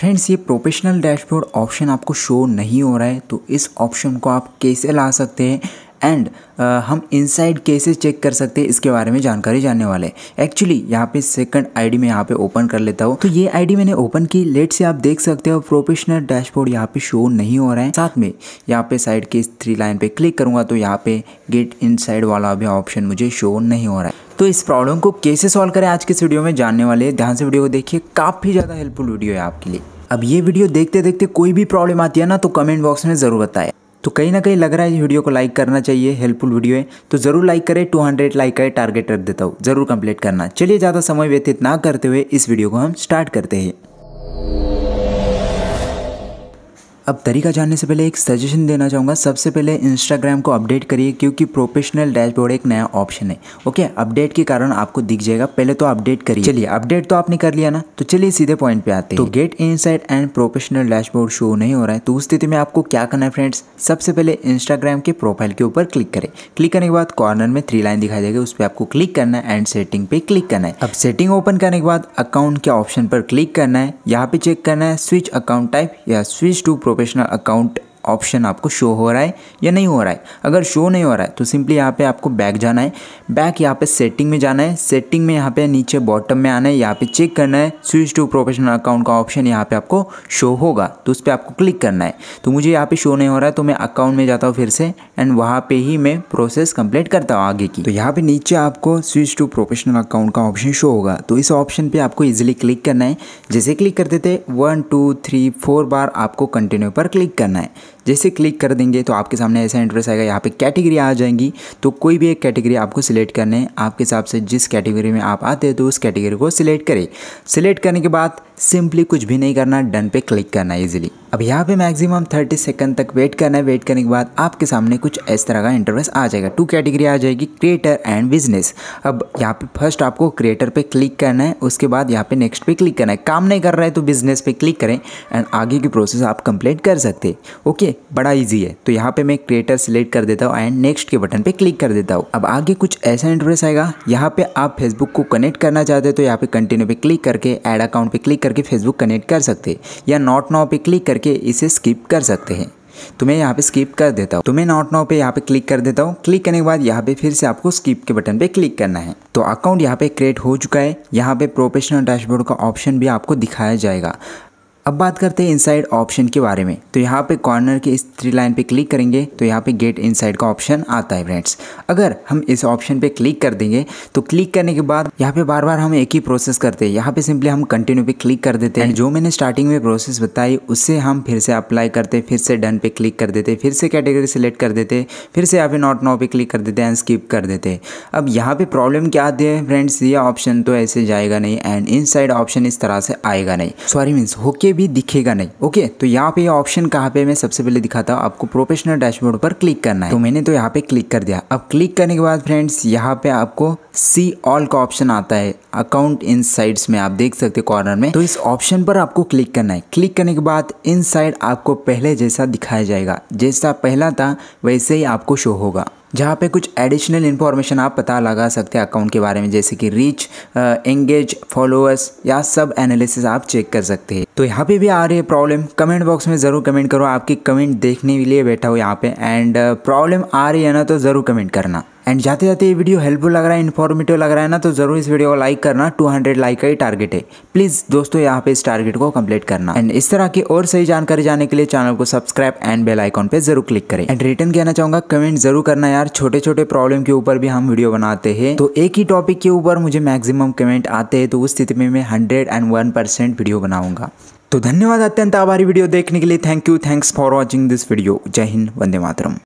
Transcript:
friends ये professional dashboard option आपको show नहीं हो रहा है तो इस ऑप्शन को आप कैसे ला सकते हैं एंड हम इनसाइड कैसे चेक कर सकते हैं इसके बारे में जानकारी जानने वाले एक्चुअली यहाँ पे सेकंड आईडी में यहाँ पे ओपन कर लेता हूँ तो ये आईडी मैंने ओपन की लेट से आप देख सकते हो प्रोफेशनल डैशबोर्ड यहाँ पे शो नहीं हो रहा है साथ में यहाँ पे साइड के इस थ्री लाइन पे क्लिक करूँगा तो यहाँ पे गेट इन वाला भी ऑप्शन मुझे शो नहीं हो रहा है तो इस प्रॉब्लम को कैसे सॉल्व करें आज के वीडियो में जानने वाले ध्यान से वीडियो को देखिए काफ़ी ज़्यादा हेल्पफुल वीडियो है आपके लिए अब ये वीडियो देखते देखते कोई भी प्रॉब्लम आती है ना तो कमेंट बॉक्स में ज़रूर बताएं तो कहीं ना कहीं लग रहा है इस वीडियो को लाइक करना चाहिए हेल्पफुल वीडियो है तो ज़रूर लाइक करें 200 लाइक का टारगेट रख देता हूँ ज़रूर कंप्लीट करना चलिए ज़्यादा समय व्यतीत ना करते हुए इस वीडियो को हम स्टार्ट करते हैं अब तरीका जानने से पहले एक सजेशन देना चाहूँगा सबसे पहले इंस्टाग्राम को अपडेट करिए क्योंकि प्रोफेशनल डैशबोर्ड एक नया ऑप्शन है ओके अपडेट के कारण आपको दिख जाएगा पहले तो अपडेट करिए चलिए अपडेट तो आपने कर लिया ना तो चलिए सीधे पॉइंट पे आते हैं तो get inside and professional dashboard show नहीं हो रहा है तो उस स्थिति में आपको क्या करना है फ्रेंड्स सबसे पहले इंस्टाग्राम के प्रोफाइल के ऊपर क्लिक करें क्लिक करने के बाद कॉर्नर में थ्री लाइन दिखाई देगा उस पर आपको क्लिक करना है एंड सेटिंग पे क्लिक करना है अब सेटिंग ओपन करने के बाद अकाउंट के ऑप्शन पर क्लिक करना है यहाँ पे चेक करना है स्विच अकाउंट टाइप या switch to profile professional account option आपको शो हो रहा है या नहीं हो रहा है अगर शो नहीं हो रहा है तो सिंपली यहाँ पे आपको बैक जाना है बैक यहाँ पे सेटिंग में जाना है सेटिंग में यहाँ पे नीचे बॉटम में आना है यहाँ पे चेक करना है स्विच टू प्रोफेशनल अकाउंट का ऑप्शन यहाँ पे आपको शो होगा तो उस पर आपको क्लिक करना है तो मुझे यहाँ पे शो नहीं हो रहा है तो मैं अकाउंट में जाता हूँ फिर से एंड वहाँ पर ही मैं प्रोसेस कंप्लीट करता हूँ आगे की तो यहाँ पर नीचे आपको स्विच टू प्रोफेशनल अकाउंट का ऑप्शन शो होगा तो इस ऑप्शन पर आपको ईजिली क्लिक करना है जैसे क्लिक करते थे वन टू थ्री फोर बार आपको कंटिन्यू पर क्लिक करना है जैसे क्लिक कर देंगे तो आपके सामने ऐसा इंटरेस्ट आएगा यहाँ पे कैटेगरी आ जाएंगी तो कोई भी एक कैटेगरी आपको सिलेक्ट करने है आपके हिसाब से जिस कैटेगरी में आप आते हैं तो उस कैटेगरी को सिलेक्ट करें सिलेक्ट करने के बाद सिंपली कुछ भी नहीं करना डन पे क्लिक करना ईजिली अब यहाँ पे मैक्सिमम 30 सेकंड तक वेट करना है वेट करने के बाद आपके सामने कुछ इस तरह का इंटरफेस आ जाएगा टू कैटेगरी आ जाएगी क्रिएटर एंड बिजनेस अब यहाँ पे फर्स्ट आपको क्रिएटर पे क्लिक करना है उसके बाद यहाँ पे नेक्स्ट पे क्लिक करना है काम नहीं कर रहा है तो बिजनेस पे क्लिक करें एंड आगे की प्रोसेस आप कंप्लीट कर सकते ओके बड़ा ईजी है तो यहाँ पर मैं क्रिएटर सेलेक्ट कर देता हूँ एंड नेक्स्ट के बटन पर क्लिक कर देता हूँ अब आगे कुछ ऐसा इंटरफेस आएगा यहाँ पर आप फेसबुक को कनेक्ट करना चाहते हो तो यहाँ पर कंटिन्यू पर क्लिक करके एड अकाउंट पर क्लिक करके फेसबुक कनेक्ट कर सकते या नॉट नाव पर क्लिक करके करके इसे स्किप कर सकते हैं तो मैं यहाँ पे स्किप कर देता हूँ तो मैं नोट नाउ पे यहाँ पे क्लिक कर देता हूँ क्लिक करने के बाद यहाँ पे फिर से आपको स्किप के बटन पे क्लिक करना है तो अकाउंट यहाँ पे क्रिएट हो चुका है यहाँ पे प्रोफेशनल डैशबोर्ड का ऑप्शन भी आपको दिखाया जाएगा अब बात करते हैं इनसाइड ऑप्शन के बारे में तो यहाँ पे कॉर्नर के इस थ्री लाइन पे क्लिक करेंगे तो यहाँ पे गेट इनसाइड का ऑप्शन आता है फ्रेंड्स अगर हम इस ऑप्शन पे क्लिक कर देंगे तो क्लिक करने के बाद यहाँ पे बार बार हम एक ही प्रोसेस करते हैं यहाँ पे सिंपली हम कंटिन्यू पे क्लिक कर देते हैं जो मैंने स्टार्टिंग में प्रोसेस बताई उससे हम फिर से अप्लाई करते फिर से डन पे क्लिक कर देते फिर से कैटेगरी सेलेक्ट कर देते फिर से यहाँ पे नॉट नाउ पे क्लिक कर देते एंड स्किप कर देते अब यहाँ पे प्रॉब्लम क्या आती है फ्रेंड्स ये ऑप्शन तो ऐसे जाएगा नहीं एंड इन ऑप्शन इस तरह से आएगा नहीं सॉरी मीन्स होके भी दिखेगा नहीं ओके तो यहाँ पे ऑप्शन कहाँ पे मैं सबसे पहले दिखाता हूँ आपको प्रोफेशनल डैशबोर्ड पर क्लिक करना है तो मैंने तो यहाँ पे क्लिक कर दिया अब क्लिक करने के बाद फ्रेंड्स यहाँ पे आपको सी ऑल का ऑप्शन आता है अकाउंट इन साइड्स में आप देख सकते कॉर्नर में तो इस ऑप्शन पर आपको क्लिक करना है क्लिक करने के बाद इन आपको पहले जैसा दिखाया जाएगा जैसा पहला था वैसे ही आपको शो होगा जहाँ पे कुछ एडिशनल इन्फॉर्मेशन आप पता लगा सकते हैं अकाउंट के बारे में जैसे कि रीच एंगेज फॉलोअर्स या सब एनालिसिस आप चेक कर सकते हैं तो यहाँ पे भी आ रही है प्रॉब्लम कमेंट बॉक्स में ज़रूर कमेंट करो आपकी कमेंट देखने के लिए बैठा हो यहाँ पे एंड प्रॉब्लम uh, आ रही है ना तो ज़रूर कमेंट करना एंड जाते जाते ये वीडियो हेल्पफुल लग रहा है इन्फॉर्मेटिव लग रहा है ना तो ज़रूर इस वीडियो को लाइक करना 200 लाइक का ही टारगेट है प्लीज़ दोस्तों यहाँ पे इस टारगेट को कंप्लीट करना एंड इस तरह की और सही जानकारी जाने के लिए चैनल को सब्सक्राइब एंड बेल आइकॉन पे जरूर क्लिक करें एंड रिटर्न कहना चाहूंगा कमेंट जरूर करना यार छोटे छोटे प्रॉब्लम के ऊपर भी हम वीडियो बनाते हैं तो एक ही टॉपिक के ऊपर मुझे मैक्सिमम कमेंट आते हैं तो उस स्थिति में मैं hundred and one percent video बनाऊंगा तो धन्यवाद अत्यंत आभारी वीडियो देखने के लिए thank you thanks for watching this video जय हिंद वंदे मातरम